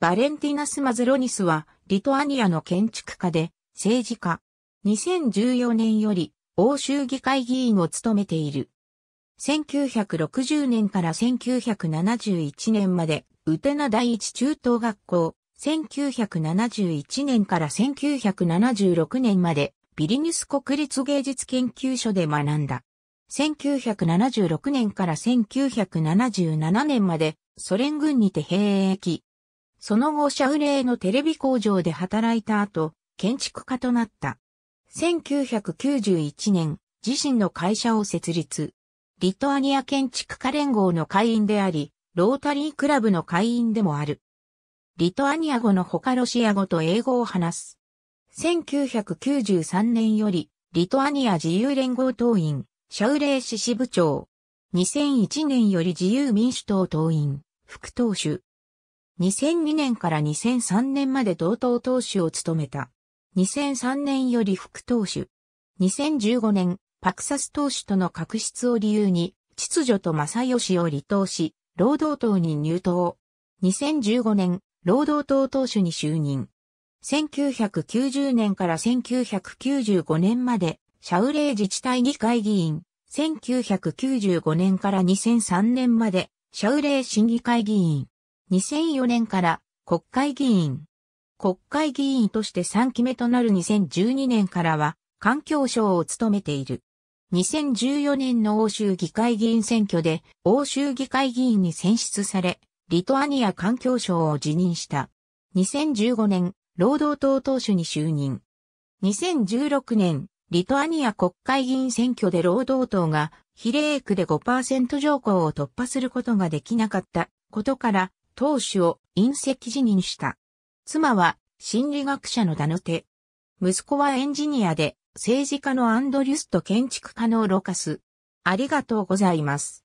バレンティナス・マズロニスは、リトアニアの建築家で、政治家。2014年より、欧州議会議員を務めている。1960年から1971年まで、ウテナ第一中等学校。1971年から1976年まで、ビリニュス国立芸術研究所で学んだ。1976年から1977年まで、ソ連軍にて兵役。その後シャウレーのテレビ工場で働いた後、建築家となった。1991年、自身の会社を設立。リトアニア建築家連合の会員であり、ロータリークラブの会員でもある。リトアニア語の他ロシア語と英語を話す。1993年より、リトアニア自由連合党員、シャウレー市支部長。2001年より自由民主党党員、副党首。2002年から2003年まで同等投手を務めた。2003年より副投手。2015年、パクサス投手との確執を理由に、秩序と正義を離党し、労働党に入党。2015年、労働党党首に就任。1990年から1995年まで、シャウレイ自治体議会議員。1995年から2003年まで、シャウレイ審議会議員。2004年から国会議員。国会議員として3期目となる2012年からは環境省を務めている。2014年の欧州議会議員選挙で欧州議会議員に選出され、リトアニア環境省を辞任した。2015年、労働党党首に就任。2016年、リトアニア国会議員選挙で労働党が比例区で5%条項を突破することができなかったことから当主を隕石辞任した。妻は心理学者のダノテ。息子はエンジニアで政治家のアンドリュスと建築家のロカス。ありがとうございます。